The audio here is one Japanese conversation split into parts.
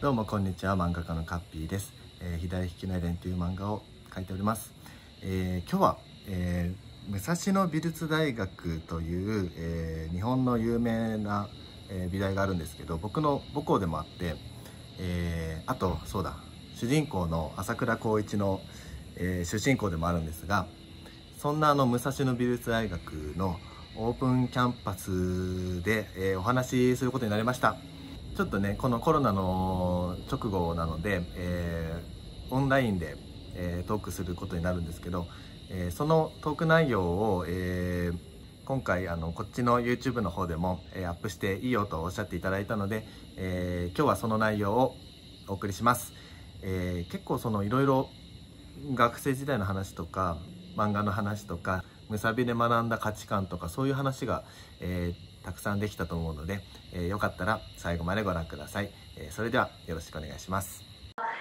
どうもこんにちは漫画家のカッピーです、えー、左引きの内伝という漫画を描いております、えー、今日は、えー、武蔵野美術大学という、えー、日本の有名な、えー、美大があるんですけど僕の母校でもあって、えー、あとそうだ主人公の朝倉光一の、えー、出身校でもあるんですがそんなあの武蔵野美術大学のオープンキャンパスで、えー、お話しすることになりました。ちょっとねこのコロナの直後なので、えー、オンラインで、えー、トークすることになるんですけど、えー、そのトーク内容を、え今回あのこっちの YouTube の方でも、えアップしていいよとおっしゃっていただいたので、え今日はその内容をお送りします。え結構そのいろいろ学生時代の話とか漫画の話とかむさびで学んだ価値観とかそういう話が、えー、たくさんできたと思うので、えー、よかったら最後までご覧ください、えー、それではよろしくお願いします、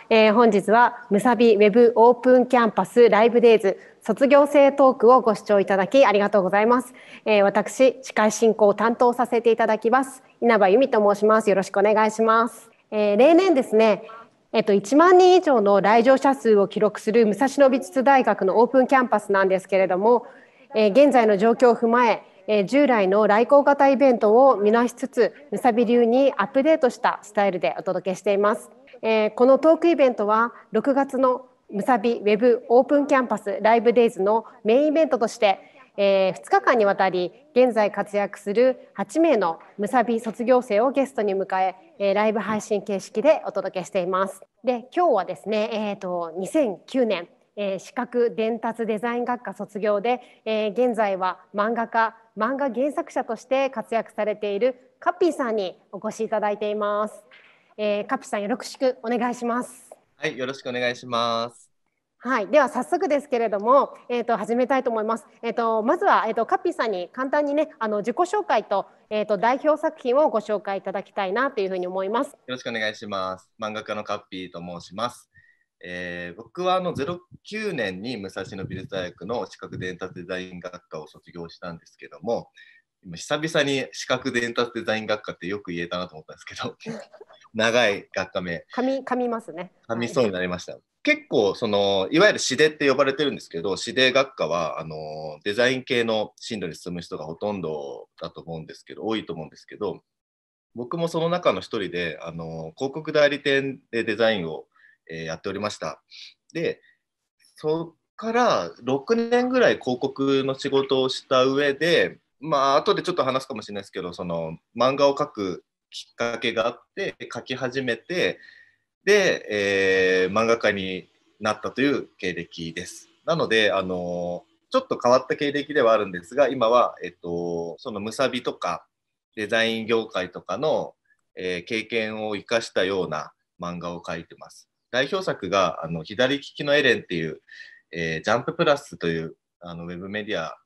えー、本日はむさびウェブオープンキャンパスライブデイズ卒業生トークをご視聴いただきありがとうございます、えー、私司会進行を担当させていただきます稲葉由美と申しますよろしくお願いします、えー、例年ですねえっと、1万人以上の来場者数を記録する武蔵野美術大学のオープンキャンパスなんですけれども、えー、現在の状況を踏まええー、従来の来航型イベントを見直しつつむさび流にアップデートしたスタイルでお届けしています、えー、このトークイベントは6月のむさびウェブオープンキャンパスライブデイズのメインイベントとしてえー、2日間にわたり現在活躍する8名のむさび卒業生をゲストに迎ええー、ライブ配信形式でお届けしています。で今日はですね、えーと2009年えー、視覚伝達デザイン学科卒業で、えー、現在は漫画家漫画原作者として活躍されているカッピーさんにお越しいただいています、えー、カッピーさんよろしくお願いしますはいよろしくお願いしますはい、では早速ですけれども、えっ、ー、と始めたいと思います。えっ、ー、とまずはえっ、ー、とカッピーさんに簡単にね、あの自己紹介とえっ、と代表作品をご紹介いただきたいなというふうに思います。よろしくお願いします。漫画家のカッピーと申します。えー、僕はあの09年に武蔵野美術大学の視覚伝達デザイン学科を卒業したんですけども今久々に視覚伝達デザイン学科ってよく言えたなと思ったんですけど 長い学科名噛み噛みますね噛みそうになりました、はい、結構そのいわゆる指令って呼ばれてるんですけど指定学科はあのデザイン系の進路に進む人がほとんどだと思うんですけど多いと思うんですけど僕もその中の一人であの広告代理店でデザインをえー、やっておりました。で、そっから6年ぐらい広告の仕事をした上で、まあ後でちょっと話すかもしれないですけど、その漫画を描くきっかけがあって、描き始めて、で、えー、漫画家になったという経歴です。なので、あのちょっと変わった経歴ではあるんですが、今は、えっと、そのむさびとかデザイン業界とかの、えー、経験を生かしたような漫画を描いてます。代表作が、あの、左利きのエレンっていう、えー、ジャンププラスという、あの、ウェブメディア、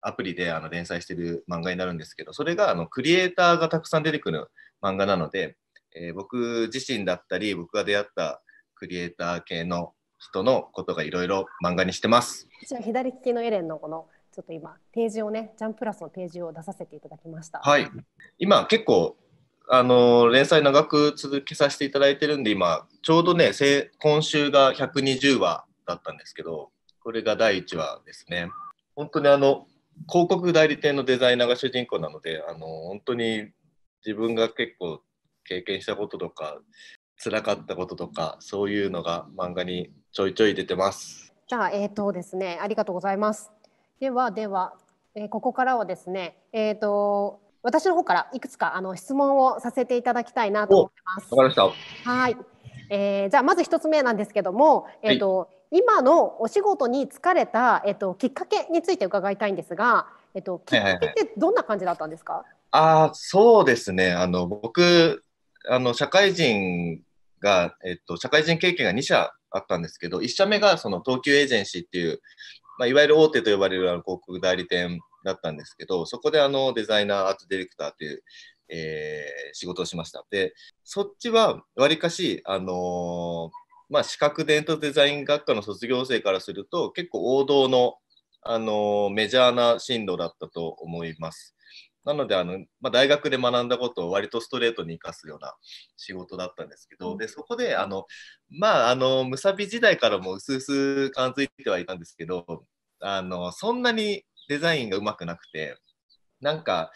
アプリであの連載している漫画になるんですけど、それがあのクリエイターがたくさん出てくる漫画なので、えー、僕自身だったり、僕が出会ったクリエイター系の人のことがいろいろ漫画にしてます。じゃあ左利きのエレンのこのちょっと今ページをね、ジャンプラスのページを出させていただきました。はい。今結構あの連載長く続けさせていただいてるんで今ちょうどね今週が120話だったんですけどこれが第1話ですね本当にあの広告代理店のデザイナーが主人公なのであの本当に自分が結構経験したこととか辛かったこととかそういうのが漫画にちょいちょい出てますじゃあえっ、ー、とですねありがとうございますではでは、えここからはですねえー、と私の方からいくつかあの質問をさせていただきたいなと思ってます。わかりました。はい。えー、じゃあまず一つ目なんですけども、えっ、ー、と、はい、今のお仕事に疲れたえっ、ー、ときっかけについて伺いたいんですが、えっ、ときっかけってどんな感じだったんですか？はいはいはい、ああ、そうですね。あの僕あの社会人がえっ、と社会人経験が二社あったんですけど、一社目がその東急エージェンシーっていうまあ、いわゆる大手と呼ばれるあの広告代理店だったんですけど、そこであのデザイナー、アートディレクターという、えー、仕事をしました。で、そっちはわりかし、あのー、まあ、視覚伝統デザイン学科の卒業生からすると、結構王道の、あのー、メジャーな進路だったと思います。なのであの、まあ、大学で学んだことを割とストレートに生かすような仕事だったんですけど、でそこであの、まあ、あのむさび時代からもうすうす感づいてはいたんですけどあのそんなにデザインがうまくなくて、なんか、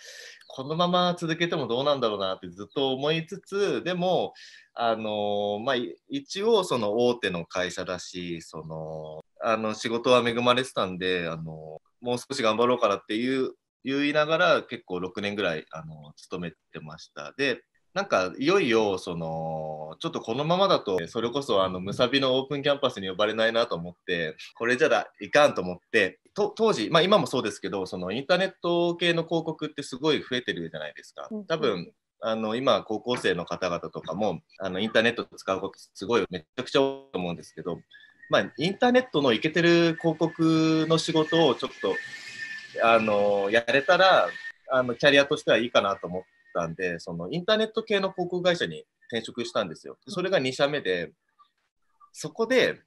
このまま続けてもどうなんだろうなってずっと思いつつ、でも、あのまあ、一応、その大手の会社だし、その、あの仕事は恵まれてたんで、あのもう少し頑張ろうかなっていう言いながら、結構6年ぐらい、あの勤めてました。で、なんかいよいよそのちょっとこのままだとそれこそあのムサビのオープンキャンパスに呼ばれないなと思ってこれじゃだいかんと思って当時、まあ、今もそうですけどそのインターネット系の広告ってすごい増えてるじゃないですか多分あの今高校生の方々とかもあのインターネット使うことすごいめちゃくちゃ多いと思うんですけど、まあ、インターネットのイケてる広告の仕事をちょっとあのやれたらあのキャリアとしてはいいかなと思ったんでそのインターネット系の広告会社に転職したんですよ。それが2社目でそこで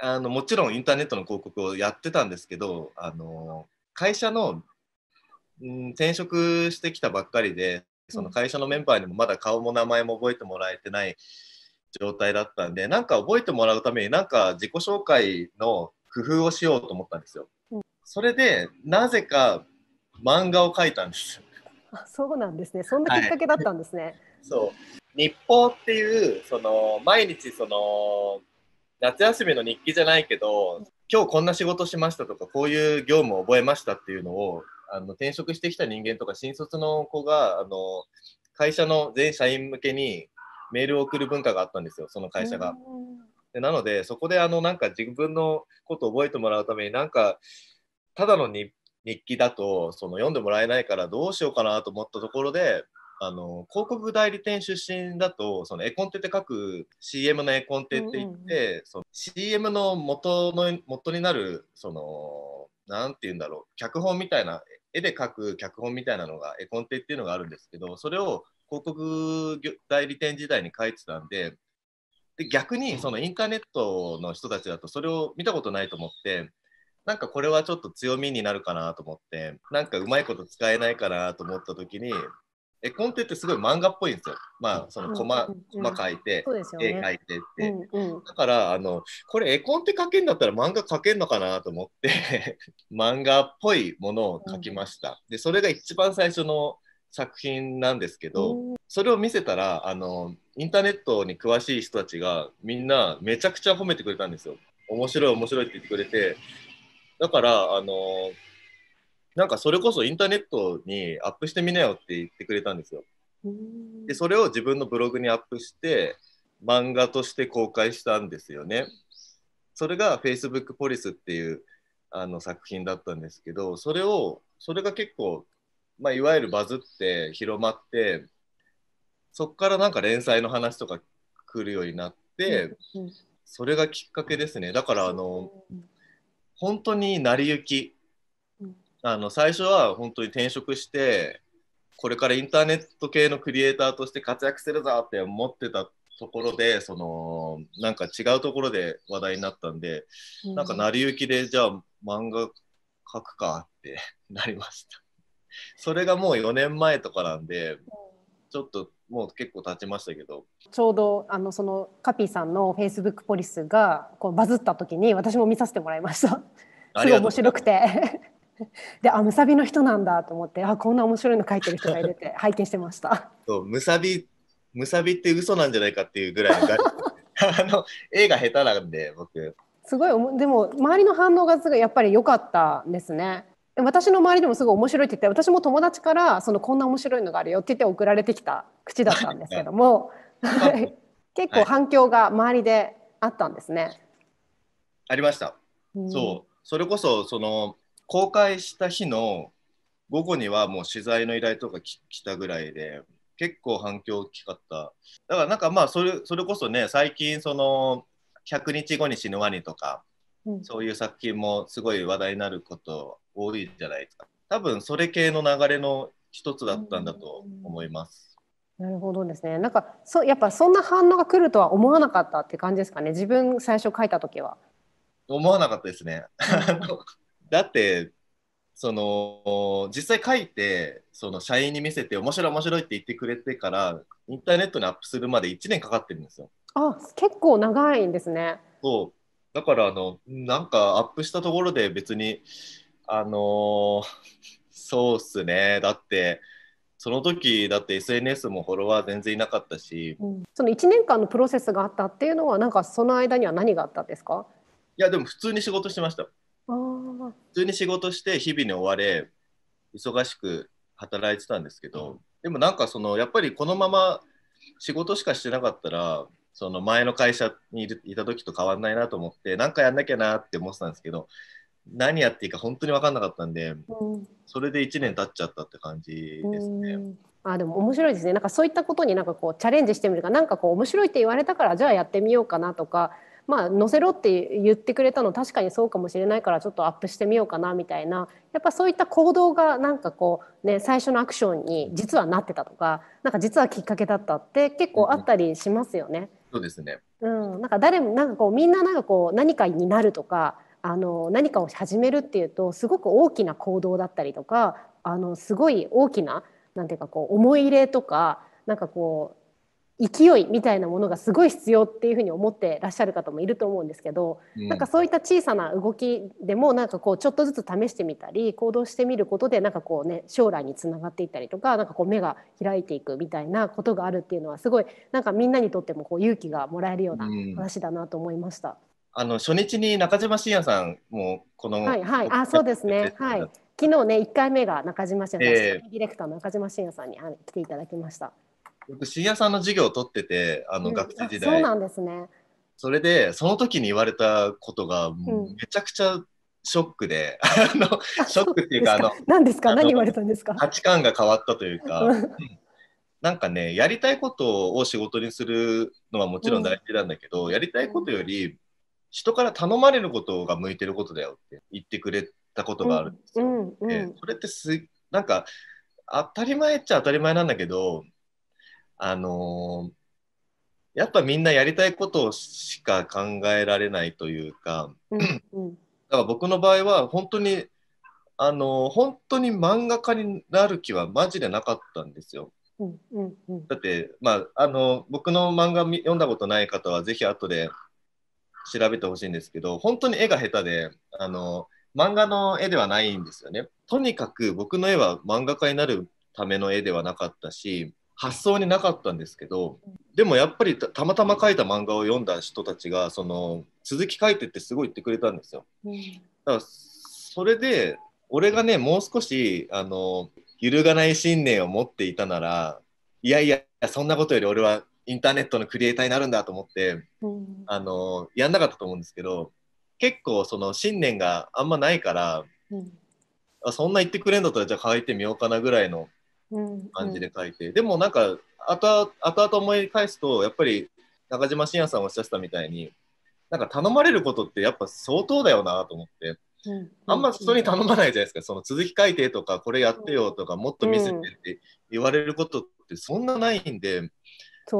あのもちろんインターネットの広告をやってたんですけどあの会社の、うん、転職してきたばっかりでその会社のメンバーにもまだ顔も名前も覚えてもらえてない状態だったんでなんか覚えてもらうためになんか自己紹介の工夫をしようと思ったんですよ。それでなぜか漫画を描いたんです。あそうなんですね。そんなきっかけだったんですね。はい、そう。日報っていうその毎日その夏休みの日記じゃないけど、今日こんな仕事しましたとか、こういう業務を覚えましたっていうのを、あの転職してきた人間とか、新卒の子が、あの会社の全社員向けにメールを送る文化があったんですよ、その会社が。でなので、そこであのなんか自分のことを覚えてもらうために、なんか、ただの日記だとその読んでもらえないからどうしようかなと思ったところで、あの広告代理店出身だとその絵コンテって書く CM の絵コンテって言って、うんうん、その CM の元の元になるその何て言うんだろう脚本みたいな絵で書く脚本みたいなのが絵コンテっていうのがあるんですけどそれを広告代理店時代に書いてたんでで逆にそのインターネットの人たちだとそれを見たことないと思ってなんかこれはちょっと強みになるかなと思ってなんかうまいこと使えないかなと思った時に絵コンテってすごい漫画っぽいんですよ。まあそのコマ,、コマ描いて、絵描いてって、だからあのこれ絵コンテ描けんだったら漫画描けんのかなと思って 漫画っぽいものを描きました。でそれが一番最初の作品なんですけど、うん、それを見せたらあのインターネットに詳しい人たちがみんなめちゃくちゃ褒めてくれたんですよ。面白い面白いって言ってくれてだからあのなんかそれこそインターネットにアップしてみなよって言ってくれたんですよ。でそれを自分のブログにアップして漫画として公開したんですよね。それが Facebook ポリスっていうあの作品だったんですけどそれをそれが結構、まあ、いわゆるバズって広まってそこからなんか連載の話とか来るようになって、それがきっかけですねだからあの本当に成り行きあの最初は本当に転職してこれからインターネット系のクリエイターとして活躍するぞって思ってたところでそのなんか違うところで話題になったんで、うん、なんか成り行きでじゃあ漫画描くかってなりました。それがもう4年前とかなんで、ちょっともう結構経ちましたけどちょうどあのそのカピーさんのフェイスブックポリスがこうバズった時に私も見させてもらいましたすごい面白くて であむさびの人なんだと思ってあこんな面白いの書いてる人がいるって 拝見してましたそうむさびむさびって嘘なんじゃないかっていうぐらい あの絵が下手なんで僕すごいでも周りの反応がすごいやっぱり良かったですね私の周りでもすごい面白いって言って私も友達からそのこんな面白いのがあるよって言って送られてきた口だったんですけども結構反響が周りであったんですね、ありました、うん、そうそれこそその公開した日の午後にはもう取材の依頼とか来たぐらいで、結構反響大きかった。だからなんかまあそれ、それこそね、最近その、100日後に死ぬワニとか、うん、そういう作品もすごい話題になること多いじゃないですか。多分それ系の流れの一つだったんだと思います。なるほどですね。なんかそやっぱそんな反応が来るとは思わなかったって感じですかね。自分最初書いた時は。思わなかったですね。だってその実際書いてその社員に見せて面白い面白いって言ってくれてからインターネットにアップするまで1年かかってるんですよ。あ結構長いんですね。そうだからあのなんかアップしたところで別にあのー、そうっすねだってその時だって SNS もフォロワー全然いなかったし、うん、その1年間のプロセスがあったっていうのはなんかその間には何があったんですかいやでも普通に仕事してました。普通に仕事して日々に追われ忙しく働いてたんですけど、うん、でもなんかそのやっぱりこのまま仕事しかしてなかったらその前の会社にいた時と変わんないなと思って何かやんなきゃなって思ってたんですけど何やっていいか本当に分かんなかったんで、うん、それで1年経っちゃったって感じですね。あでも面白いですねなんかそういったことになんかこうチャレンジしてみるかなんかこう面白いって言われたからじゃあやってみようかなとかまあ載せろって言ってくれたの確かにそうかもしれないからちょっとアップしてみようかなみたいなやっぱそういった行動がなんかこうね最初のアクションに実はなってたとかなんか実はきっかけだったって結構あったりしますよね。そうですね、うん、なんか誰もなんかこうみんななんかこう何かになるとかあの何かを始めるっていうとすごく大きな行動だったりとかあのすごい大きななんていうかこう思い入れとかなんかこう勢いみたいなものがすごい必要っていうふうに思ってらっしゃる方もいると思うんですけど、うん、なんかそういった小さな動きでもなんかこうちょっとずつ試してみたり行動してみることでなんかこうね将来につながっていったりとか何かこう目が開いていくみたいなことがあるっていうのはすごいなんかみんなにとってもこう勇気がもらえるような話だなと思いました。うん、あの初日に中島信也さんもこの、はいはい、あそうですねはい昨日ね1回目が中島信也さん、えー、ディレクターの中島信也さんに来ていただきました。僕、深夜さんの授業を取ってて、あの、学生時代。そうなんですね。それで、その時に言われたことが、めちゃくちゃショックで、あの、ショックっていうか、あの、何ですか何言われたんですか価値観が変わったというか、なんかね、やりたいことを仕事にするのはもちろん大事なんだけど、やりたいことより、人から頼まれることが向いてることだよって言ってくれたことがあるんですよ。それってす、なんか、当たり前っちゃ当たり前なんだけど、あのー、やっぱみんなやりたいことしか考えられないというか、うんうん、だから僕の場合は本当に、あのー、本当に漫画家になる気はマジでなかったんですよ。うんうんうん、だって、まあ、あの僕の漫画読んだことない方はぜひ後で調べてほしいんですけど本当に絵が下手であの漫画の絵ではないんですよね。とにかく僕の絵は漫画家になるための絵ではなかったし発想になかったんですけどでもやっぱりたまたま書いた漫画を読んだ人たちがその続き書いてってすごい言ってくれたんですよ。だからそれで俺がねもう少しあの揺るがない信念を持っていたならいやいやそんなことより俺はインターネットのクリエイターになるんだと思って、うん、あのやんなかったと思うんですけど結構その信念があんまないから、うん、あそんな言ってくれんだったらじゃあ書いてみようかなぐらいの感じで書いて、うんうん、でもなんか後々思い返すとやっぱり中島信也さんおっしゃってたみたいになんか頼まれることってやっぱ相当だよなと思って。あんま人に頼まないじゃないですか、その続き書いてとか、これやってよとか、もっと見せてって言われることってそんなないんで、うんでね、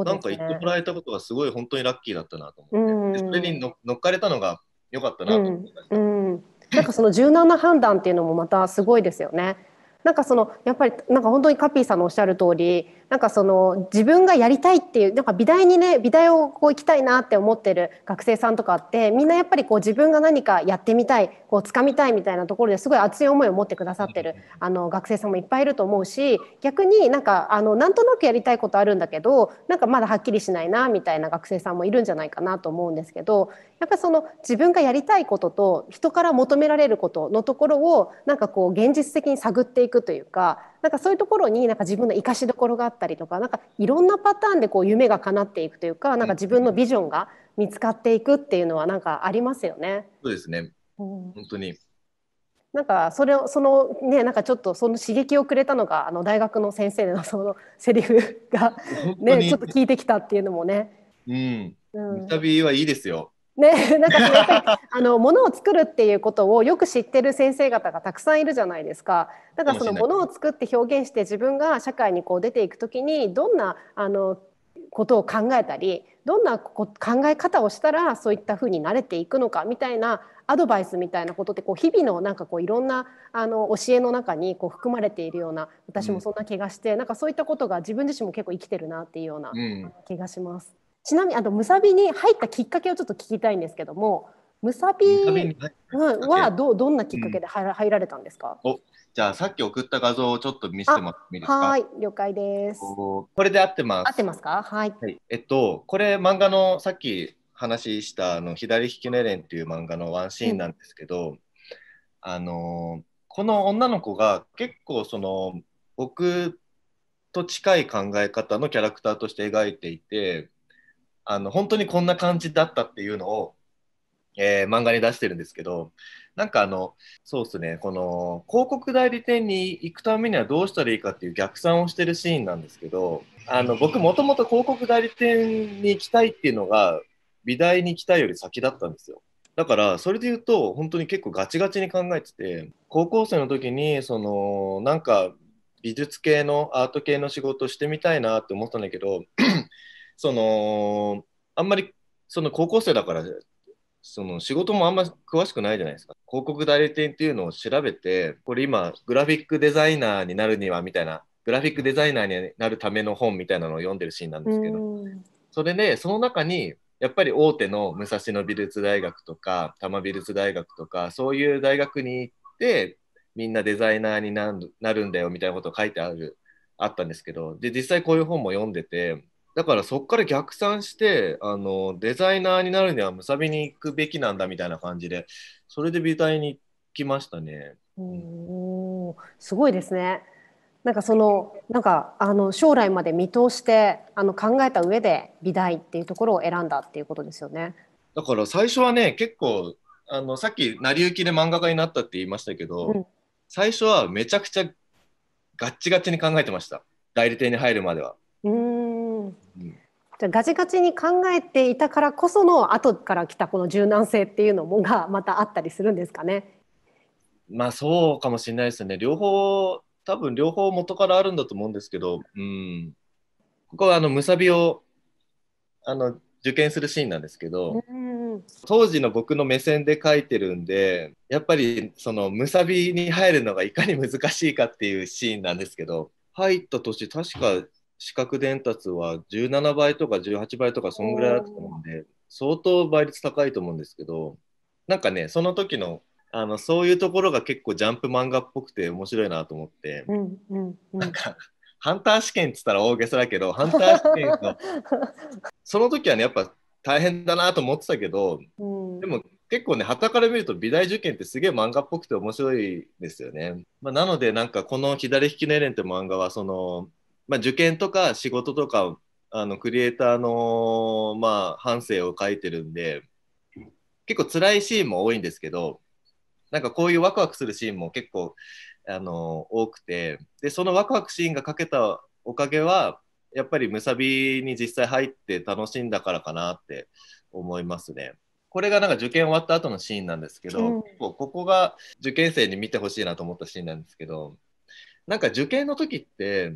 なんか言ってもらえたことがすごい本当にラッキーだったなと思って、うん、それに乗っかれたのが良かったなと思って、うん、うん、なんかその柔軟な判断っていうのもまたすごいですよね。なんかそのやっぱりなんか本当にカピーさんのおっしゃる通りなんかその自分がやりたいっていうなんか美大にね美大をこう行きたいなって思ってる学生さんとかってみんなやっぱりこう自分が何かやってみたいこう掴みたいみたいなところですごい熱い思いを持ってくださってるあの学生さんもいっぱいいると思うし逆になんかあのなんとなくやりたいことあるんだけどなんかまだはっきりしないなみたいな学生さんもいるんじゃないかなと思うんですけどやっぱりその自分がやりたいことと人から求められることのところをなんかこう現実的に探っていくというかなんかそういうところになんか自分の生かしどころがあったりとかなんかいろんなパターンでこう夢が叶っていくというかなんか自分のビジョンが見つかっていくっていうのはなんかありますよね。そうですね、うん、本当になんかそれをそのねなんかちょっとその刺激をくれたのがあの大学の先生のそのセリフがねちょっと聞いてきたっていうのもね。うん、うん、旅はいいですよ。ね、なんかやっぱりあのものを作るっていうことをよく知ってる先生方がたくさんいるじゃないですか。だからそのものを作って表現して自分が社会にこう出ていく時にどんなあのことを考えたりどんな考え方をしたらそういったふうに慣れていくのかみたいなアドバイスみたいなことってこう日々のなんかこういろんなあの教えの中にこう含まれているような私もそんな気がして、うん、なんかそういったことが自分自身も結構生きてるなっていうような気がします。うんちなみにあのムサビに入ったきっかけをちょっと聞きたいんですけどもムサビはどどんなきっかけで入ら,、れたんですか、うん、じゃあさっき送った画像をちょっと見せてもらってもいいですかはい了解ですこれで合ってます合ってますかはい、はい、えっとこれ漫画のさっき話したあの左ひきのエレンっていう漫画のワンシーンなんですけど、うん、あのこの女の子が結構その僕と近い考え方のキャラクターとして描いていてあの本当にこんな感じだったっていうのを、えー、漫画に出してるんですけどなんかあのそうですねこの広告代理店に行くためにはどうしたらいいかっていう逆算をしてるシーンなんですけどあの僕もともと広告代理店に行きたいっていうのが美大にきたより先だったんですよ。だからそれで言うと本当に結構ガチガチに考えてて高校生の時にそのなんか美術系のアート系の仕事してみたいなって思ったんだけどその、あんまり、その高校生だから、その仕事もあんま詳しくないじゃないですか。広告代理店っていうのを調べて、これ今、グラフィックデザイナーになるにはみたいな、グラフィックデザイナーになるための本みたいなのを読んでるシーンなんですけど、それで、その中に、やっぱり大手の武蔵野美術大学とか、多摩美術大学とか、そういう大学に行って、みんなデザイナーになるんだよみたいなことを書いてある、あったんですけど、で、実際こういう本も読んでて、だからそこから逆算してあのデザイナーになるにはむさびに行くべきなんだみたいな感じでそれで美大に行きましたね。お、すごいですね。なんかそのなんかあの将来まで見通してあの考えた上で美大っていうところを選んだっていうことですよね。だから最初はね結構あのさっき成り行きで漫画家になったって言いましたけど、うん、最初はめちゃくちゃガッチガチに考えてました代理店に入るまでは。じゃガチガチに考えていたからこその後から来たこの柔軟性っていうのもがまたあったりするんですかね。まあそうかもしれないですね。両方多分両方元からあるんだと思うんですけど、うん、ここはあのむさびをあの受験するシーンなんですけど、当時の僕の目線で書いてるんでやっぱりそのむさびに入るのがいかに難しいかっていうシーンなんですけど入った年確か視覚伝達は17倍とか18倍とかそんぐらいだと思うんで相当倍率高いと思うんですけどなんかねその時のあのそういうところが結構ジャンプ漫画っぽくて面白いなと思って、うんうんうん、なんかハンター試験っつったら大げさだけどハンター試験の その時はねやっぱ大変だなと思ってたけど、うん、でも結構ねはたから見ると美大受験ってすげえ漫画っぽくて面白いですよね。まあ、なのでなんかこの「左引きのエレン」って漫画はそのまあ、受験とか仕事とかあのクリエイターの、まあ、反省を書いてるんで結構辛いシーンも多いんですけどなんかこういうワクワクするシーンも結構あの多くてでそのワクワクシーンが書けたおかげはやっぱりむさびに実際入って楽しんだからかなって思いますね。これがなんか受験終わった後のシーンなんですけど、うん、ここが受験生に見てほしいなと思ったシーンなんですけどなんか受験の時って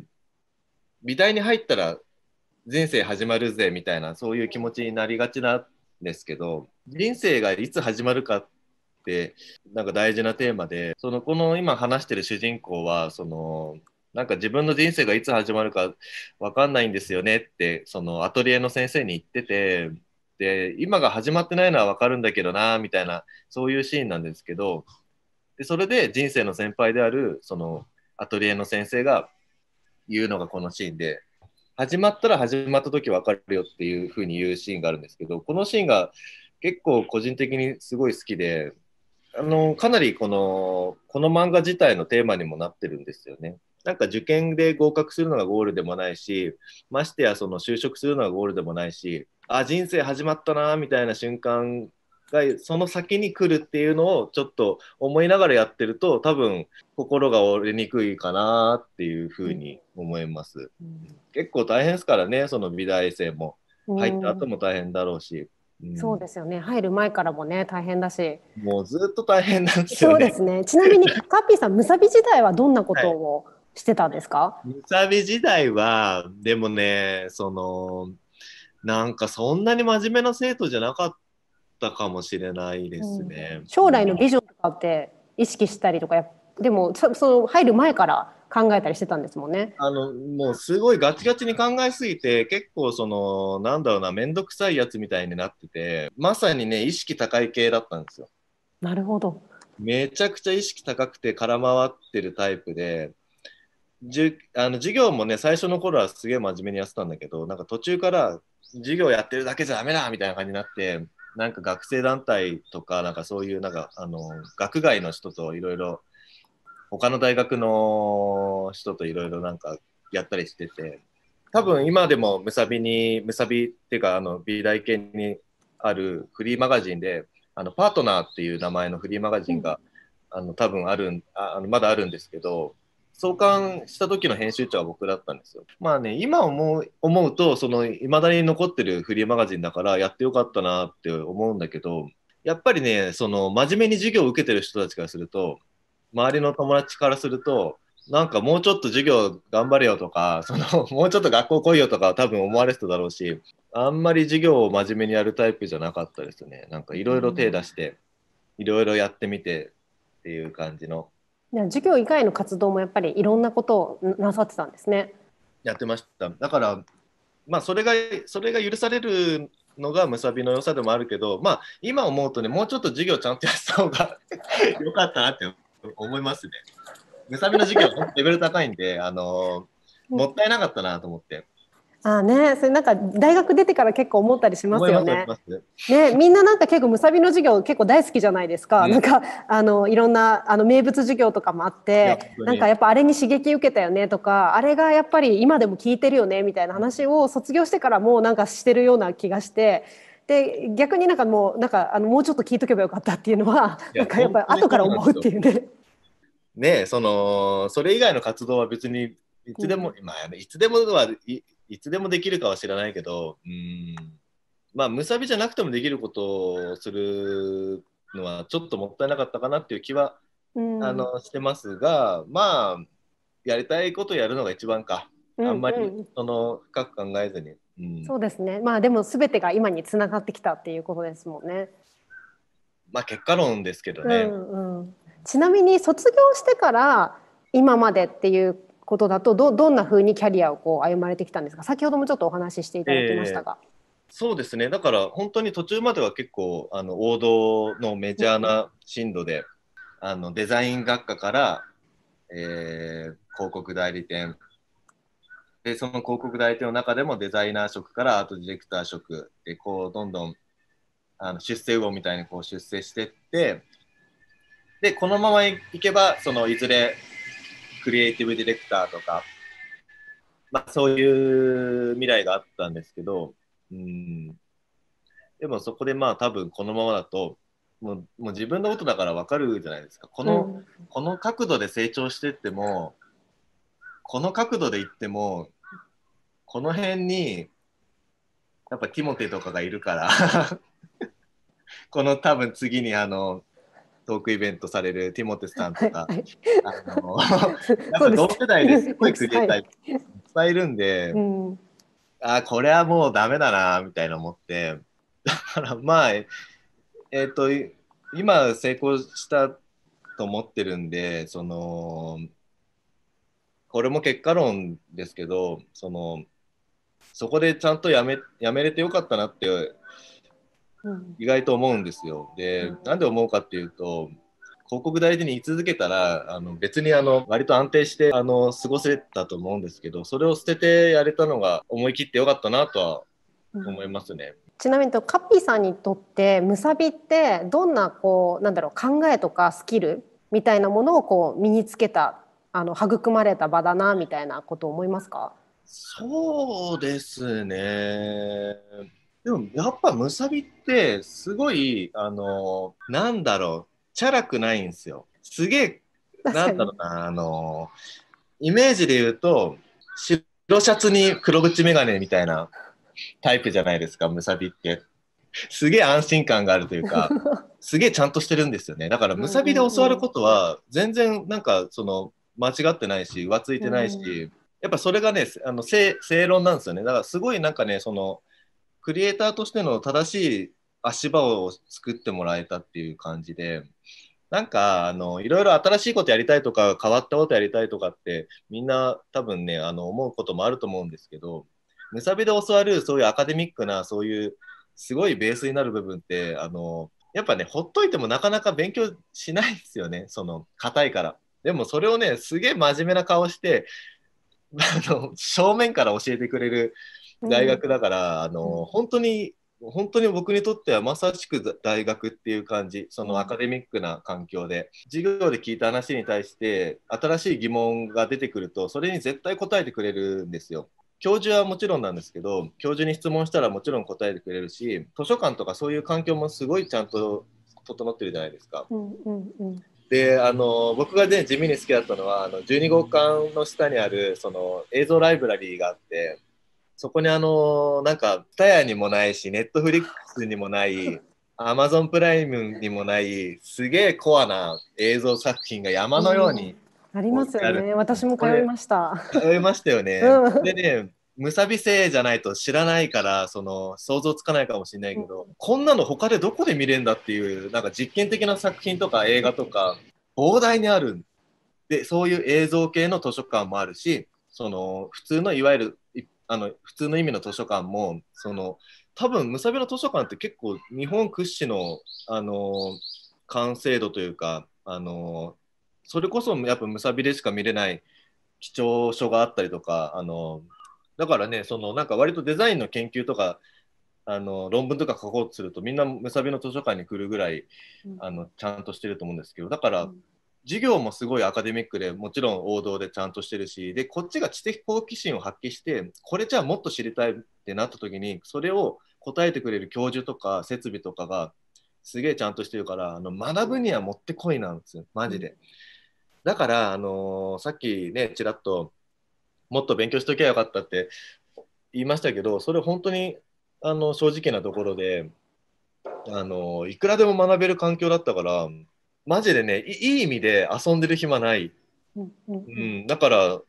美大に入ったら人生始まるぜみたいなそういう気持ちになりがちなんですけど人生がいつ始まるかってなんか大事なテーマでそのこの今話してる主人公はそのなんか自分の人生がいつ始まるか分かんないんですよねってそのアトリエの先生に言っててで今が始まってないのは分かるんだけどなみたいなそういうシーンなんですけどでそれで人生の先輩であるそのアトリエの先生がいうのがこのシーンで、始まったら始まった時分かるよっていうふうに言うシーンがあるんですけど、このシーンが結構個人的にすごい好きで、あのかなりこのこの漫画自体のテーマにもなってるんですよね。なんか受験で合格するのがゴールでもないし、ましてやその就職するのがゴールでもないし、あ、人生始まったなみたいな瞬間がその先に来るっていうのをちょっと思いながらやってると多分心が折れにくいかなっていうふうに思います、うん、結構大変ですからねその美大生も入った後も大変だろうし、うん、そうですよね入る前からもね大変だしもうずっと大変なんですよねそうですね ちなみにカッピーさんむさび時代はどんなことをしてたんですか、はい、むさび時代はでもねそのなんかそんなに真面目な生徒じゃなかったったかもしれないですね。うん、将来のビジョンとかって意識したりとかでもその入る前から考えたりしてたんですもんね。あのもうすごいガチガチに考えすぎて結構そのなんだろうな面倒くさいやつみたいになっててまさにね意識高い系だったんですよ。なるほど。めちゃくちゃ意識高くて空回ってるタイプで。じゅあの授業もね最初の頃はすげえ真面目にやってたんだけどなんか途中から授業やってるだけじゃダメだみたいな感じになってなんか学生団体とか、なんかそういう、なんか、あの、学外の人といろいろ、他の大学の人といろいろなんかやったりしてて、多分今でもむさびに、むさびっていうか、あの、美大研にあるフリーマガジンで、あの、パートナーっていう名前のフリーマガジンが、あの、多分あるあの、まだあるんですけど、創刊した時の編集長は僕だったんですよ。まあね、今思う思うと、その、未だに残ってるフリーマガジンだから、やってよかったなって思うんだけど、やっぱりね、その、真面目に授業を受けてる人たちからすると、周りの友達からすると、なんかもうちょっと授業頑張れよとか、その、もうちょっと学校来いよとか多分思われてただろうし、あんまり授業を真面目にやるタイプじゃなかったですね。なんかいろいろ手出して、いろいろやってみてっていう感じのじゃ授業以外の活動もやっぱりいろんなことをなさってたんですね。やってました。だから、まあ、それがそれが許されるのがむさびの良さでもあるけど、まあ、今思うとね、もうちょっと授業ちゃんとやった方が 良かったなって思いますね。むさびの授業、レベル高いんで、あのもったいなかったなと思って。あね、それなんか大学出てから結構思ったりしますよね。ね、みんななんか結構むさびの授業結構大好きじゃないですか。ね、なんかあのいろんなあの名物授業とかもあって、なんかやっぱあれに刺激受けたよねとか、あれがやっぱり今でも聞いてるよねみたいな話を卒業してからもなんかしてるような気がして。で逆になんかもうなんかあのもうちょっと聞いとけばよかったっていうのはなんかやっぱ後から思うっていうね。ねそのそれ以外の活動は別にいつでも、うん、まあいつでもはいつでもできるかは知らないけど、うん、まあ、むさびじゃなくてもできることをするのはちょっともったいなかったかなっていう気は、うん、あのしてますが、まあ、やりたいことやるのが一番か。あんまりその深く考えずに。うん、そうですね。まあでも全てが今につながってきたっていうことですもんね。まあ結果論ですけどね。うんうん、ちなみに卒業してから今までっていうことだとどどんなふうにキャリアをこう歩まれてきたんですか先ほどもちょっとお話ししていただきましたが。えーそうですね、だから本当に途中までは結構あの王道のメジャーな進路で、あのデザイン学科から、えー、広告代理店で、その広告代理店の中でもデザイナー職からアートディレクター職で、こうどんどんあの出世魚みたいにこう出世していって、で、このままいけば、そのいずれクリエイティブディレクターとか、まあ、そういう未来があったんですけど、うん、でもそこでまあ多分このままだともうもう自分のことだから分かるじゃないですかこのうん、この角度で成長してってもこの角度でいってもこの辺にやっぱティモテとかがいるから この多分次にあのトークイベントされるティモテスさんとか、同世代ですごいクリエイターいっぱいいるんで、うん、あこれはもうダメだなみたいな思って だからまあえっ、ー、と今成功したと思ってるんでそのこれも結果論ですけどそのそこでちゃんとやめやめれてよかったなって意外と思うんですよ。で、なんで思うかっていうと、広告代理に居続けたら、あの別にあの割と安定してあの過ごせたと思うんですけど、それを捨ててやれたのが思い切ってよかったなとは思いますね。うん、ちなみにとカッピーさんにとってむさびってどんなこうなんだろう考えとかスキルみたいなものをこう身につけたあの育まれた場だなみたいなこと思いますかそうですねでもやっぱむさびってすごいあのなんだろうチャラくないんですよすげえなんだろうなあのイメージで言うと白シャツに黒縁眼鏡みたいなタイプじゃないですかむさびってすげえ安心感があるというか すげえちゃんとしてるんですよねだからむさびで教わることは全然なんかその間違ってないし浮ついてないし、やっぱそれがねあの正正論なんですよねだからすごいなんかねそのクリエイターとしての正しい足場を作ってもらえたっていう感じで、なんか、あの、いろいろ新しいことやりたいとか、変わったことやりたいとかって、みんな多分ね、あの、思うこともあると思うんですけど、ムサビで教わる、そういうアカデミックな、そういう、すごいベースになる部分って、あの、やっぱね、ほっといてもなかなか勉強しないですよね、その、硬いから。でもそれをね、すげえ真面目な顔して、あの、正面から教えてくれる大学だから、あの本当に本当に僕にとってはまさしく大学っていう感じそのアカデミックな環境で授業で聞いた話に対して新しい疑問が出てくるとそれに絶対答えてくれるんですよ。教授はもちろんなんですけど教授に質問したらもちろん答えてくれるし図書館とかそういう環境もすごいちゃんと整ってるじゃないですか。うんうんうんであの僕が、ね、地味に好きだったのはあの12号館の下にあるその映像ライブラリーがあってそこにあの、なんか、タヤにもないし、ネットフリックスにもない、アマゾンプライムにもない、すげえコアな映像作品が山のように、うん、ありますよね。私も通いました。通いましたよね。でね、むさびせじゃないと知らないからその想像つかないかもしれないけど、うん、こんなの他でどこで見れるんだっていうなんか実験的な作品とか映画とか膨大にあるでそういう映像系の図書館もあるしその普通のいわゆる一あの普通の意味の図書館もその多分ムサビの図書館って結構日本屈指の、あの完成度というか、あのそれこそやっぱムサビでしか見れない貴重書があったりとか、あのだからねそのなんか割とデザインの研究とかあの論文とか書こうとするとみんなむさびの図書館に来るぐらい、あのちゃんとしてると思うんですけどだから授業もすごいアカデミックでもちろん王道でちゃんとしてるしでこっちが知的好奇心を発揮してこれじゃあもっと知りたいってなった時にそれを答えてくれる教授とか設備とかがすげえちゃんとしてるからあの学ぶにはもってこいなんですよマジで。だから、あのー、さっきねちらっともっと勉強しときゃよかったって言いましたけどそれ本当にあの正直なところで、あのー、いくらでも学べる環境だったから。マジでねいい意味で遊んでる暇ない、うん、うん、だから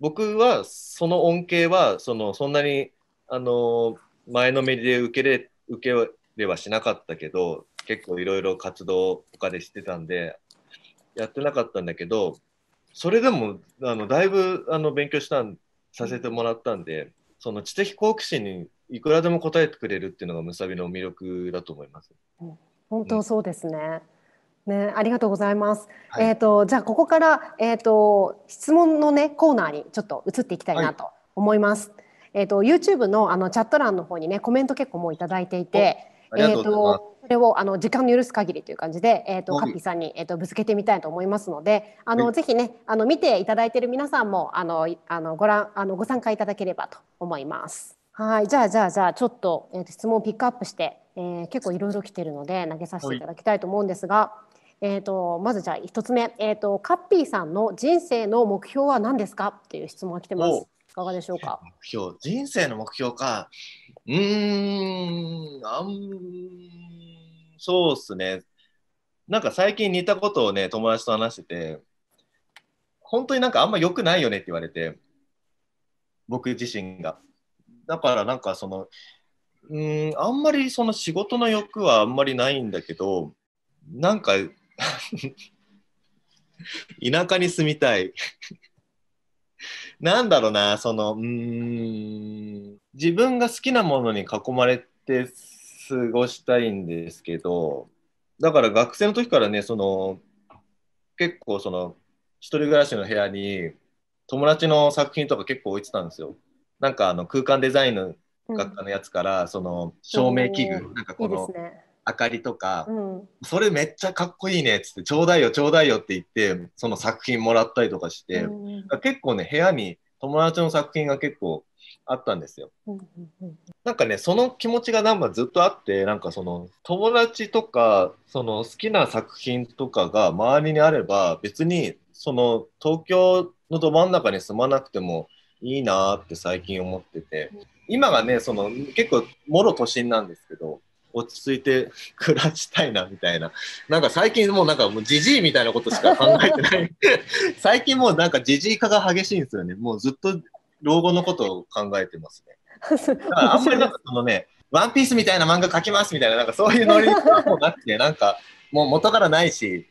僕はその恩恵はそのそんなにあの前のめりで受けれ受けれはしなかったけど結構いろいろ活動とかでしてたんでやってなかったんだけどそれでもあのだいぶあの勉強したさせてもらったんでその知的好奇心にいくらでも応えてくれるっていうのがむさびの魅力だと思います。本当そうですね、うんね、ありがとうございます。はい、えっ、ー、と、じゃあ、ここから、えっ、ー、と、質問のね、コーナーにちょっと移っていきたいなと思います。はい、えっ、ー、と、YouTube のあのチャット欄の方にね、コメント結構もういただいていて、いえっ、と、それをあの時間の許す限りという感じで、えっ、と、カッピーさんに、えっ、と、ぶつけてみたいと思いますので、あの、ぜひね、あの、見ていただいている皆さんも、あの、あの、ご覧、あの、ご参加いただければと思います。はい、じゃあ、じゃあ、じゃあ、ちょっと、えっ、と、質問をピックアップして、えー、結構いろいろ来てるので投げさせていただきたいと思うんですが、えーと、まずじゃあ1つ目、えーと、カッピーさんの人生の目標は何ですかっていう質問が来てます。いかがでしょうか目標人生の目標かうんあんそうっすねなんか最近似たことをね友達と話してて本当になんかあんま良くないよねって言われて僕自身がだからなんかそのうんあんまりその仕事の欲はあんまりないんだけどなんか 田舎に住みたい。なんだろうな、その、うん、自分が好きなものに囲まれて過ごしたいんですけど、だから学生の時からね、その、結構その、一人暮らしの部屋に友達の作品とか結構置いてたんですよ。なんかあの空間デザインの学科のやつから、うん、その照明器具、なんかこの、いい明かりとか、うん、それめっちゃかっこいいねっつってちょうだいよちょうだいよって言ってその作品もらったりとかして、うん、結構ね部屋に友達の作品が結構あったんですよ。なんかねその気持ちがなんかずっとあってなんかその友達とかその好きな作品とかが周りにあれば別にその東京のど真ん中に住まなくてもいいなって最近思ってて今がねその結構もろ都心なんですけど落ち着いて暮らしたいなみたいな。なんか最近もうなんかもうじじいみたいなことしか考えてない。最近もうなんかじじい化が激しいんですよね。もうずっと老後のことを考えてますね。だからあんまりなんかそのね、ワンピースみたいな漫画描きますみたいな、なんかそういうノリもなくて、なんかもう元からないし、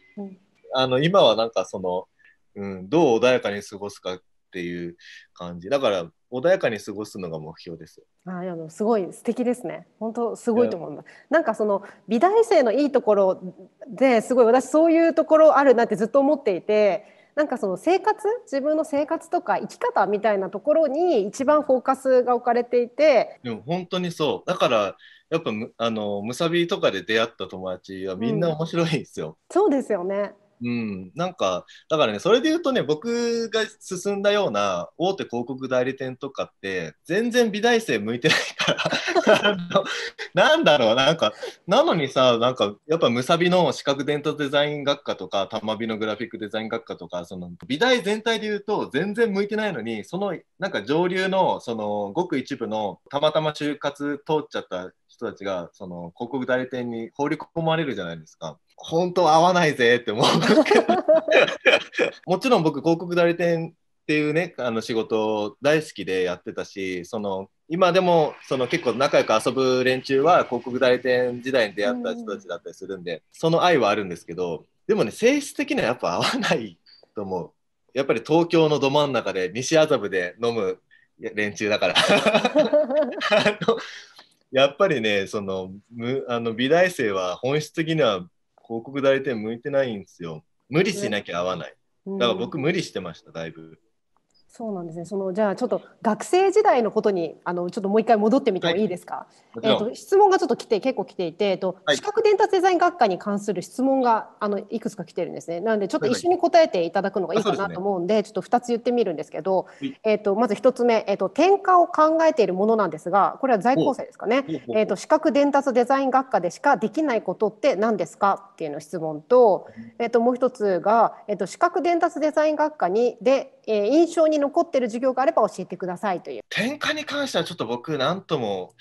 あの今はなんかその、うん、どう穏やかに過ごすかっていう感じ。だから穏やかに過ごすのが目標ですよ。ああのすごい素敵ですね。本当すごいと思います。なんかその美大生のいいところですごい私そういうところあるなってずっと思っていて、なんかその生活自分の生活とか生き方みたいなところに一番フォーカスが置かれていて。でも本当にそう。だからやっぱあのむさびとかで出会った友達はみんな面白いんですよ。うん、そうですよね。うん、なんか、だからね、それで言うとね、僕が進んだような大手広告代理店とかって、全然美大生向いてないから なんだろう、なんか、なのにさ、なんか、やっぱむさびの視覚伝達デザイン学科とか、玉美のグラフィックデザイン学科とか、その美大全体で言うと、全然向いてないのに、その、なんか上流の、その、ごく一部の、たまたま就活通っちゃった人たちがその広告代理店に放り込まれるじゃないですか。本当合わないぜって思う もちろん僕広告代理店っていうねあの仕事大好きでやってたしその今でもその結構仲良く遊ぶ連中は広告代理店時代に出会った人たちだったりするんで、ん、その愛はあるんですけどでもね性質的にはやっぱ合わないと思う。やっぱり東京のど真ん中で西麻布で飲む連中だから やっぱりね、その、むあの美大生は本質的には広告代理店向いてないんですよ。無理しなきゃ合わない。だから僕無理してました、だいぶ。そうなんですね。そのじゃあちょっと学生時代のことにあのちょっともう一回戻ってみてもいいですか。はい、えっ、ー、と質問がちょっと来て結構来ていて、えっ、ー、と、はい、視覚伝達デザイン学科に関する質問があのいくつか来てるんですね。なのでちょっと一緒に答えていただくのがいいかなと思うんで、はい、ちょっと二つ言ってみるんですけど、えっ、ー、とまず一つ目、えっ、と転科を考えているものなんですが、これは在校生ですかね。えっ、と視覚伝達デザイン学科でしかできないことって何ですかっていうの質問と、えっ、ともう一つがえっ、と視覚伝達デザイン学科にでえー、印象に残ってる授業があれば教えてくださいという。転換に関してはちょっと僕なんとも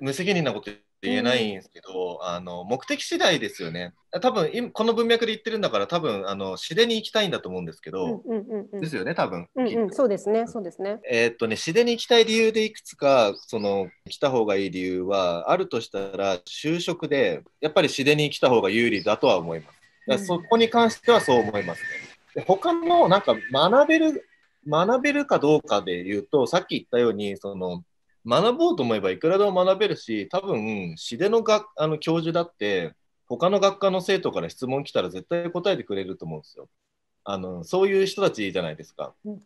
無責任なこと言えないんですけど、うん、あの目的次第ですよね。多分この文脈で言ってるんだから多分あの自然に行きたいんだと思うんですけど、うんうんうん、ですよね多分、うんうん、そうですねそうですね。えー、っとね自然に行きたい理由でいくつかその来た方がいい理由はあるとしたら就職でやっぱり市電に来た方が有利だとは思います。だそこに関してはそう思いますね。他のなんか学べる、学べるかどうかで言うと、さっき言ったように、その、学ぼうと思えばいくらでも学べるし、多分、しでのがあの教授だって、他の学科の生徒から質問来たら絶対答えてくれると思うんですよ。あのそういう人たちじゃないですか。うん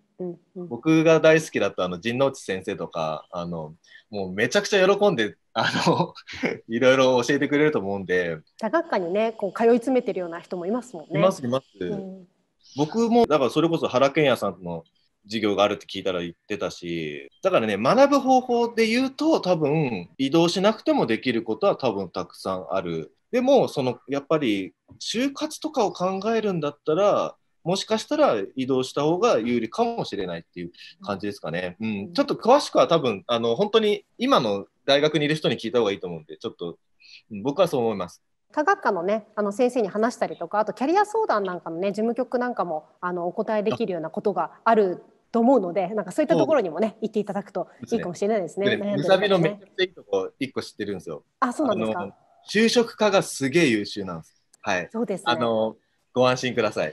僕が大好きだったあの陣内先生とかあのもうめちゃくちゃ喜んであの いろいろ教えてくれると思うんで他学科にねこう通い詰めてるような人もいますもんね。いますいます。うん僕も、だからそれこそ原研也さんの授業があるって聞いたら言ってたし、だからね、学ぶ方法で言うと、多分移動しなくてもできることは多分たくさんある。でも、そのやっぱり就活とかを考えるんだったら、もしかしたら移動した方が有利かもしれないっていう感じですかね。うん、ちょっと詳しくは多分あの本当に今の大学にいる人に聞いた方がいいと思うんで、ちょっと僕はそう思います。科学科のねあの先生に話したりとかあとキャリア相談なんかのね事務局なんかもあのお答えできるようなことがあると思うのでなんかそういったところにもね行っていただくといいかもしれないですね。むさびのめっちゃいいとこ一個知ってるんですよ。あそうなんですか。就職科がすげえ優秀なんです。はい。そうです、ね、あのご安心ください。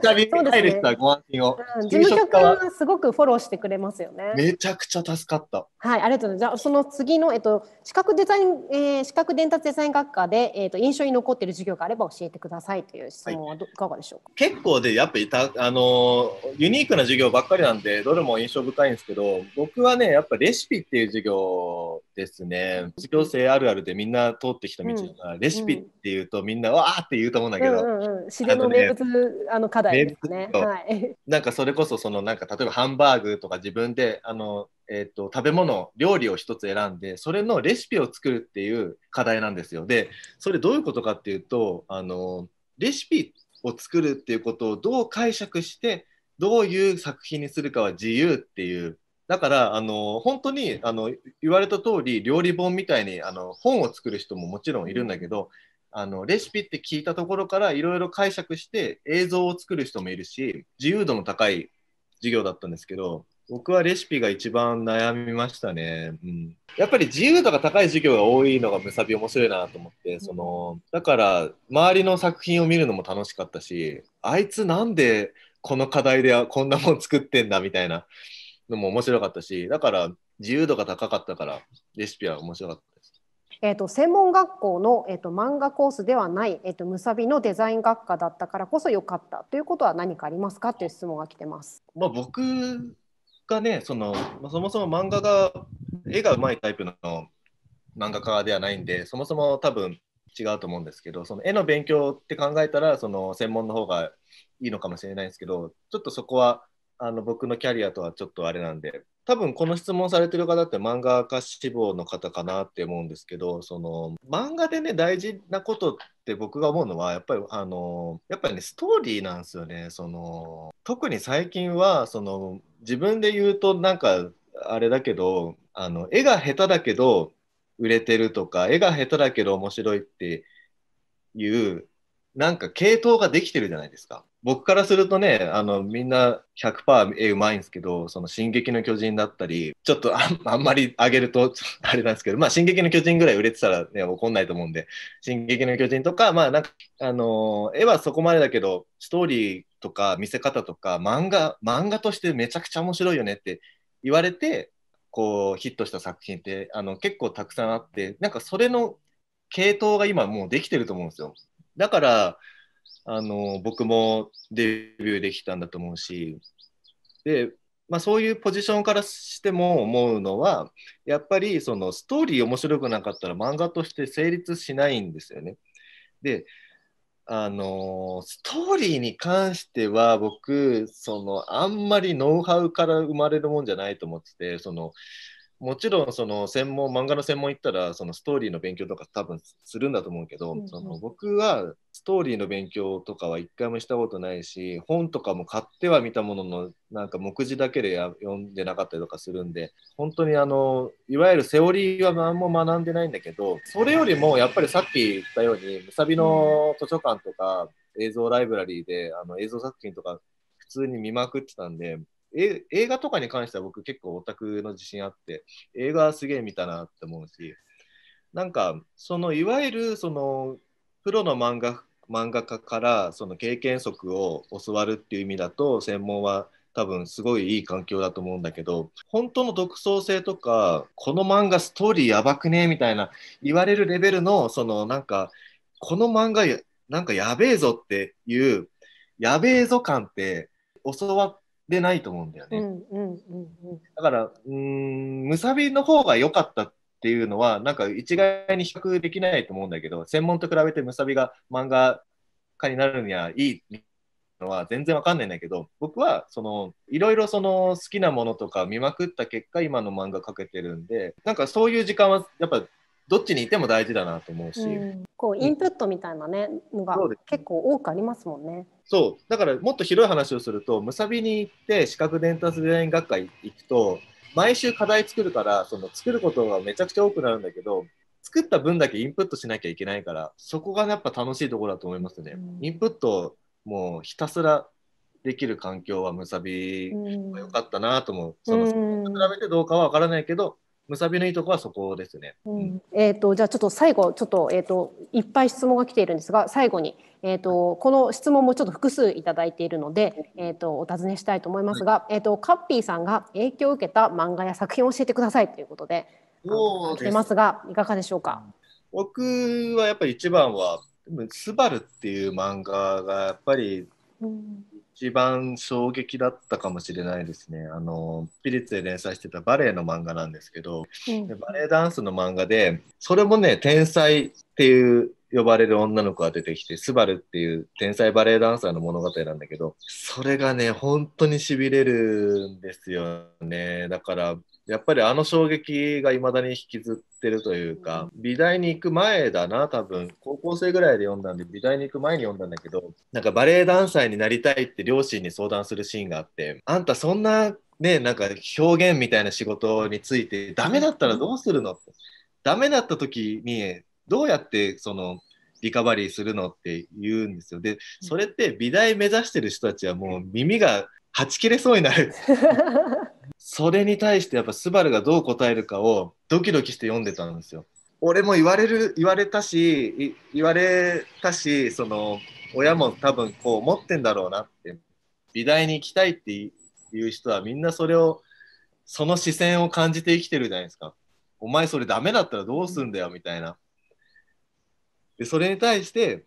再び入る人はご安心を。うん、事務局はすごくフォローしてくれますよね。めちゃくちゃ助かった。はい、ありがとうございます。じゃその次のえっと資格デザイン、えー、資格伝達デザイン学科でえっ、と印象に残っている授業があれば教えてくださいという質問は、はい、いかがでしょうか。結構でやっぱりたあのユニークな授業ばっかりなんでどれも印象深いんですけど、僕はねやっぱレシピっていう授業ですね。授業生あるあるでみんな通ってきた道、うん、レシピっていうとみんなわーって言うと思うんだけど。うんうんうんうん、の名物あ、ね、あの課題ですね。はい、なんかそれこそそのなんか例えばハンバーグとか自分であの、えーと、と食べ物料理を一つ選んでそれのレシピを作るっていう課題なんですよ。でそれどういうことかっていうとあのレシピを作るっていうことをどう解釈してどういう作品にするかは自由っていうだから、あの、本当に、あの、言われた通り、料理本みたいに、あの、本を作る人ももちろんいるんだけど、あのレシピって聞いたところからいろいろ解釈して映像を作る人もいるし自由度の高い授業だったんですけど僕はレシピが一番悩みましたね、うん、やっぱり自由度が高い授業が多いのがむさび面白いなと思ってそのだから周りの作品を見るのも楽しかったしあいつなんでこの課題でこんなもん作ってんだみたいなのも面白かったしだから自由度が高かったからレシピは面白かったえーと、専門学校の、えーと、漫画コースではない、えーと、むさびのデザイン学科だったからこそ良かったということは何かありますかという質問が来てます。まあ、僕がねそのそもそも漫画が絵がうまいタイプの漫画家ではないんでそもそも多分違うと思うんですけどその絵の勉強って考えたらその専門の方がいいのかもしれないんですけどちょっとそこはあの僕のキャリアとはちょっとあれなんで多分この質問されてる方って漫画家志望の方かなって思うんですけどその漫画でね大事なことって僕が思うのはやっぱりあのやっぱりねストーリーなんですよねその特に最近はその自分で言うとなんかあれだけどあの絵が下手だけど売れてるとか絵が下手だけど面白いっていうなんか系統ができてるじゃないですか。僕からするとね、あの、みんな100%絵うまいんですけど、その、進撃の巨人だったり、ちょっとああんまり上げると、あれなんですけど、まあ、進撃の巨人ぐらい売れてたらね、怒んないと思うんで、進撃の巨人とか、まあ、なんか、あのー、絵はそこまでだけど、ストーリーとか見せ方とか、漫画、漫画としてめちゃくちゃ面白いよねって言われて、こう、ヒットした作品って、あの、結構たくさんあって、なんかそれの系統が今もうできてると思うんですよ。だから、あの僕もデビューできたんだと思うしで、まあ、そういうポジションからしても思うのはやっぱりそのストーリー面白くなかったら漫画として成立しないんですよね。であのストーリーに関しては僕そのあんまりノウハウから生まれるもんじゃないと思っててそのもちろんその専門漫画の専門行ったらそのストーリーの勉強とか多分するんだと思うけど、うんうん、その僕はストーリーの勉強とかは一回もしたことないし本とかも買っては見たもののなんか目次だけで読んでなかったりとかするんで本当にあのいわゆるセオリーは何も学んでないんだけどそれよりもやっぱりさっき言ったようにむさびの図書館とか映像ライブラリーであの映像作品とか普通に見まくってたんでえ映画とかに関しては僕結構オタクの自信あって、映画すげえ見たなって思うし、なんか、そのいわゆるそのプロの漫画漫画家からその経験則を教わるっていう意味だと、専門は多分すごいいい環境だと思うんだけど本当の独創性とかこの漫画ストーリーやばくねみたいな言われるレベルのそのなんかこの漫画なんかやべえぞっていうやべえぞ感って教わっでないと思うんだよね。だから、うん、むさびの方が良かったっていうのは、なんか一概に比較できないと思うんだけど、専門と比べてむさびが漫画家になるにはいいのは全然わかんないんだけど、僕はそのいろいろその好きなものとか見まくった結果、今の漫画描けてるんで、なんかそういう時間はやっぱどっちにいても大事だなと思うし、うん、こうインプットみたいなね、うん、のが結構多くありますもんね。そうだからもっと広い話をするとむさびに行って視覚伝達デザイン学会行くと毎週課題作るからその作ることがめちゃくちゃ多くなるんだけど作った分だけインプットしなきゃいけないからそこがやっぱ楽しいところだと思いますね。うん、インプットもうひたすらできる環境はむさび良かったなと思う。その比べてどうかは分からないけどむさびのいいとこはそこですね。うん、えっ、ー、とじゃあちょっと最後ちょっとえっ、ー、といっぱい質問が来ているんですが最後にえっ、ー、とこの質問もちょっと複数いただいているのでえっ、とお尋ねしたいと思いますが、はい、えっ、とカッピーさんが影響を受けた漫画や作品を教えてくださいということで来てますがいかがでしょうか。僕はやっぱり一番はスバルっていう漫画がやっぱり、うん一番衝撃だったかもしれないですね。あの、ピリッツで連載してたバレエの漫画なんですけど、うん、バレエダンスの漫画で、それもね、天才っていう呼ばれる女の子が出てきて、スバルっていう天才バレエダンサーの物語なんだけど、それがね、本当にしびれるんですよね。だから、やっぱりあの衝撃が未だに引きずってるというか、美大に行く前だな、多分。高校生ぐらいで読んだんで、美大に行く前に読んだんだけど、なんかバレエダンサーになりたいって両親に相談するシーンがあって、あんたそんな、ね、なんか表現みたいな仕事について、ダメだったらどうするのって。ダメだった時に、どうやってその、リカバリーするのって言うんですよ。で、それって美大目指してる人たちはもう耳がはち切れそうになる。それに対してやっぱスバルがどう答えるかをドキドキして読んでたんですよ。俺も言われる言われたし言われたしその親も多分こう思ってんだろうなって美大に行きたいっていう人はみんなそれをその視線を感じて生きてるじゃないですか。お前それダメだったらどうすんだよみたいな。でそれに対して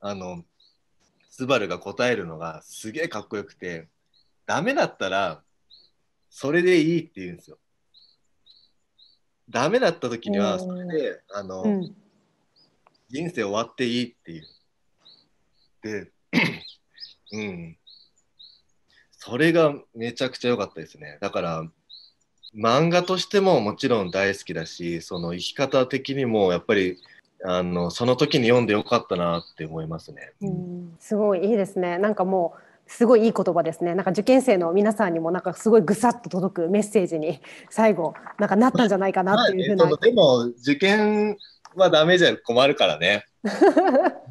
あのスバルが答えるのがすげえかっこよくてダメだったらそれでいいって言うんですよ。ダメだった時にはそれで、あの、うん、人生終わっていいっていう。で、うん。それがめちゃくちゃ良かったですね。だから、漫画としてももちろん大好きだし、その生き方的にもやっぱり、あのその時に読んでよかったなって思いますね、うん、すごいいいですね。なんかもうすごいいい言葉ですね。なんか受験生の皆さんにもなんかすごいぐさっと届くメッセージに最後なんかなったんじゃないかなっていうふうな。まあね、でも受験はダメじゃ困るからね。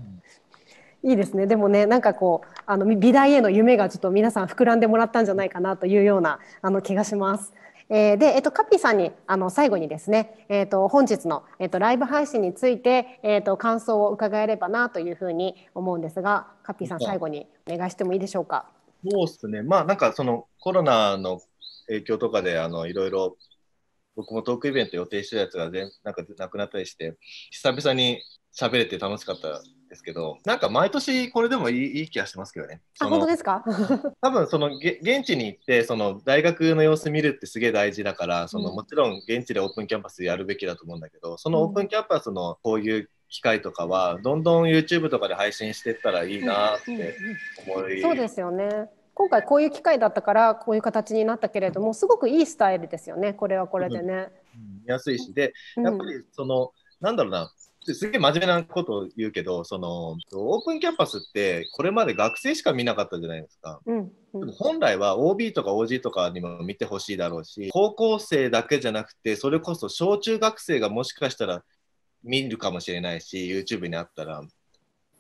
いいですね。でもね、なんかこうあの美大への夢がちょっと皆さん膨らんでもらったんじゃないかなというようなあの気がします。えー、で、えっと、カッピーさんにあの最後にですね、えっと、本日の、えっと、ライブ配信について、えっと、感想を伺えればなというふうに思うんですがカッピーさん最後にお願いしてもいいでしょうか。そうですね、まあ、なんかそのコロナの影響とかであのいろいろ僕もトークイベント予定してたやつが全なんかなくなったりして久々に喋れて楽しかったですけど、なんか毎年これでもいいいい気がしますけどね。あ、本当ですか 多分そのげ現地に行って、その大学の様子見るってすげえ大事だから、そのもちろん現地でオープンキャンパスやるべきだと思うんだけど、そのオープンキャンパスのこういう機会とかは、どんどん YouTube とかで配信していったらいいなって思い、そうですよね。今回こういう機会だったからこういう形になったけれどもすごくいいスタイルですよねこれはこれでね。うん、やすいしでやっぱりその、うん、なんだろうなすげえ真面目なことを言うけどそのオープンキャンパスってこれまで学生しか見なかったじゃないですか。うんうん、本来は OB とか OG とかにも見てほしいだろうし高校生だけじゃなくてそれこそ小中学生がもしかしたら見るかもしれないし YouTube にあったら。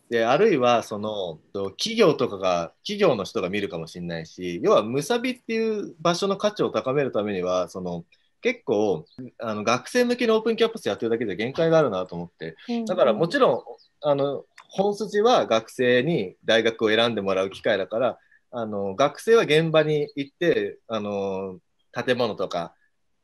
であるいはその企業とかが企業の人が見るかもしれないし要はむさびっていう場所の価値を高めるためにはその結構あの学生向けのオープンキャンパスやってるだけじゃ限界があるなと思って、だからもちろんあの本筋は学生に大学を選んでもらう機会だからあの学生は現場に行ってあの建物とか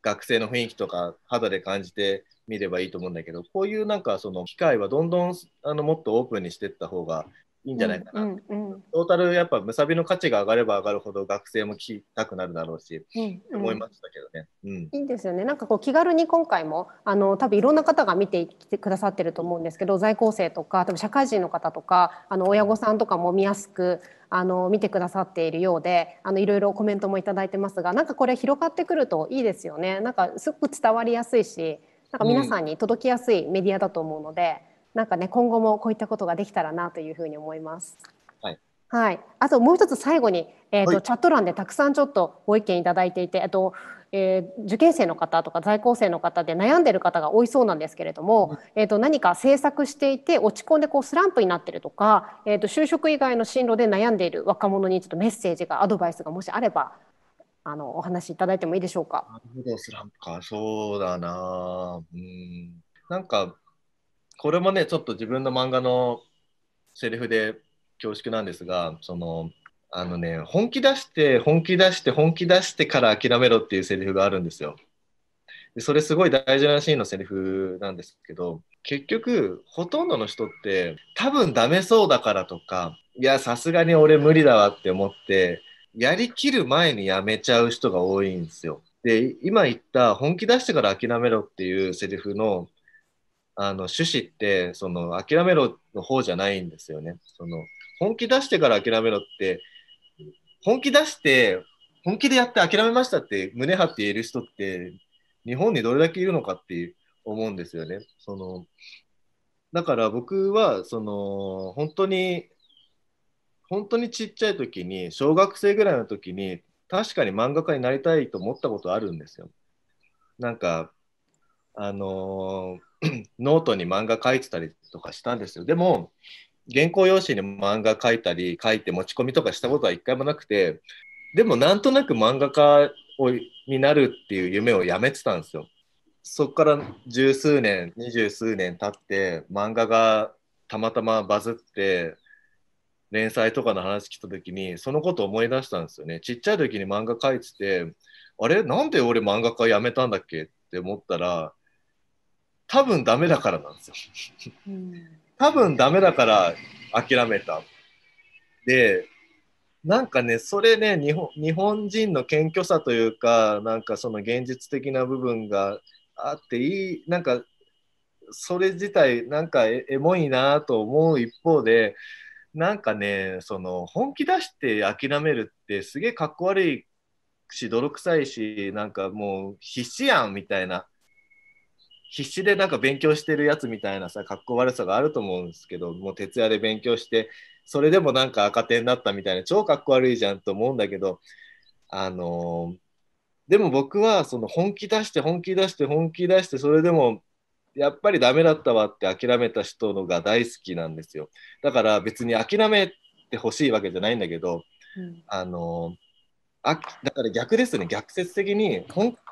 学生の雰囲気とか肌で感じてみればいいと思うんだけどこういうなんかその機会はどんどんあのもっとオープンにしていった方がいいんじゃないかな、うんうんうん、トータルやっぱむさびの価値が上がれば上がるほど学生も聞きたくなるだろうし、うんうん、思いましたけどね、うん、いいんですよねなんかこう気軽に今回もあの多分いろんな方が見てきてくださってると思うんですけど在校生とか多分社会人の方とかあの親御さんとかも見やすくあの見てくださっているようであのいろいろコメントも頂いてますがなんかこれ広がってくるといいですよねなんかすごく伝わりやすいしなんか皆さんに届きやすいメディアだと思うので。うんなんかね今後もこういったことができたらなというふうに思います。はい、はい、あともう一つ最後に、えーと、はい、チャット欄でたくさんちょっとご意見いただいていてっと、えー、受験生の方とか在校生の方で悩んでる方が多いそうなんですけれども、えーと、何か制作していて落ち込んでこうスランプになってるとか、えーと、と就職以外の進路で悩んでいる若者にちょっとメッセージがアドバイスがもしあればあのお話しいただいてもいいでしょうか。なるほどスランプかそうだなうんなんかこれもね、ちょっと自分の漫画のセリフで恐縮なんですが、その、あのね、本気出して、本気出して、本気出してから諦めろっていうセリフがあるんですよ。でそれすごい大事なシーンのセリフなんですけど、結局、ほとんどの人って、多分ダメそうだからとか、いや、さすがに俺無理だわって思って、やりきる前にやめちゃう人が多いんですよ。で、今言った本気出してから諦めろっていうセリフのあの趣旨ってその諦めろの方じゃないんですよね。その本気出してから諦めろって本気出して本気でやって諦めましたって胸張って言える人って日本にどれだけいるのかって思うんですよね。そのだから僕はその本当に本当にちっちゃい時に小学生ぐらいの時に確かに漫画家になりたいと思ったことあるんですよ。なんかあのー ノートに漫画書いてたりとかしたんですよ。でも、原稿用紙に漫画書いたり、書いて持ち込みとかしたことは一回もなくて、でもなんとなく漫画家をになるっていう夢をやめてたんですよ。そこから十数年、二十数年経って、漫画がたまたまバズって、連載とかの話来た時に、そのことを思い出したんですよね。ちっちゃい時に漫画書いてて、あれなんで俺漫画家辞めたんだっけって思ったら、多分ダメだからなんですよ。多分ダメだから諦めた。で、なんかね、それね、日本日本人の謙虚さというか、なんかその現実的な部分があっていい、なんかそれ自体、なんかエモいなと思う一方で、なんかね、その本気出して諦めるってすげえかっこ悪いし、泥臭いし、なんかもう必死やんみたいな。必死でなんか勉強してるやつみたいなさ、格好悪さがあると思うんですけど、もう徹夜で勉強して、それでもなんか赤点だったみたいな、超格好悪いじゃんと思うんだけど、あのー、でも僕はその本気出して本気出して本気出して、それでもやっぱりダメだったわって諦めた人のが大好きなんですよ。だから別に諦めてほしいわけじゃないんだけど、うん、あのーあだから逆ですね逆説的に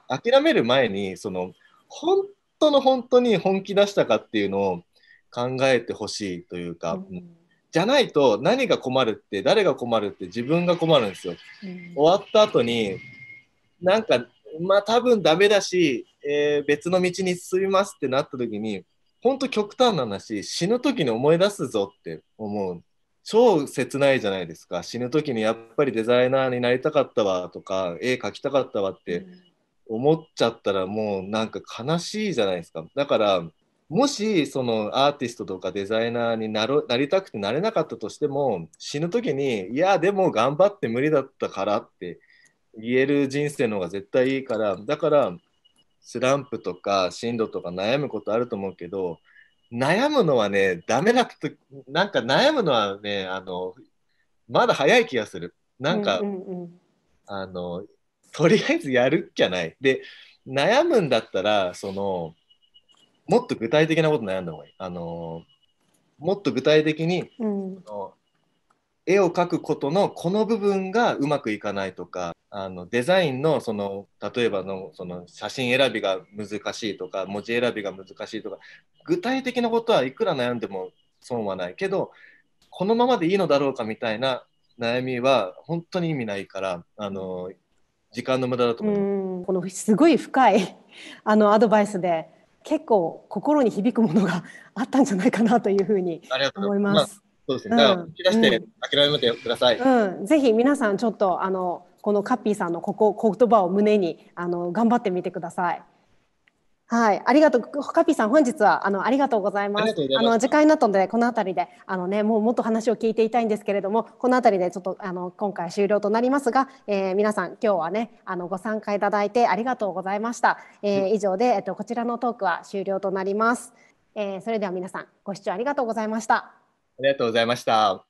諦める前にその本当の本当に本気出したかっていうのを考えてほしいというか、うん、じゃないと何が困るって誰が困るって自分が困るんですよ。うん、終わった後になんかまあ多分ダメだし、えー、別の道に進みますってなった時に本当極端な話死ぬ時に思い出すぞって思う。超切ないじゃないですか死ぬ時にやっぱりデザイナーになりたかったわとか絵描きたかったわって思っちゃったらもうなんか悲しいじゃないですか。だからもしそのアーティストとかデザイナーになりたくてなれなかったとしても死ぬ時にいやでも頑張って無理だったからって言える人生の方が絶対いいからだからスランプとか進路とか悩むことあると思うけど悩むのはねダメなくてなんか悩むのはねあのまだ早い気がするなんか、うんうんうん、あのとりあえずやるっきゃない。で、悩むんだったら、その、もっと具体的なこと悩んだ方がいい。あのもっと具体的に、うん、絵を描くことのこの部分がうまくいかないとかあのデザインのその例えばのその写真選びが難しいとか文字選びが難しいとか具体的なことはいくら悩んでも損はないけどこのままでいいのだろうかみたいな悩みは本当に意味ないからあの時間の無駄だと思います。このすごい深い あのアドバイスで結構心に響くものがあったんじゃないかなというふうに思います。まあ、そうですね。だから引き出して諦めてください。うん、うん、ぜひ皆さんちょっとあのこのカッピーさんのここ言葉を胸にあの頑張ってみてください。はい、ありがとう、カピさん、本日はあのありがとうございます。あの時間になったので、この辺りで、あのね、もうもっと話を聞いていたいんですけれども、この辺りでちょっとあの今回終了となりますが、えー、皆さん今日はね、あのご参加いただいてありがとうございました。えー、以上で、えっとこちらのトークは終了となります。えー、それでは皆さん、ご視聴ありがとうございました。ありがとうございました。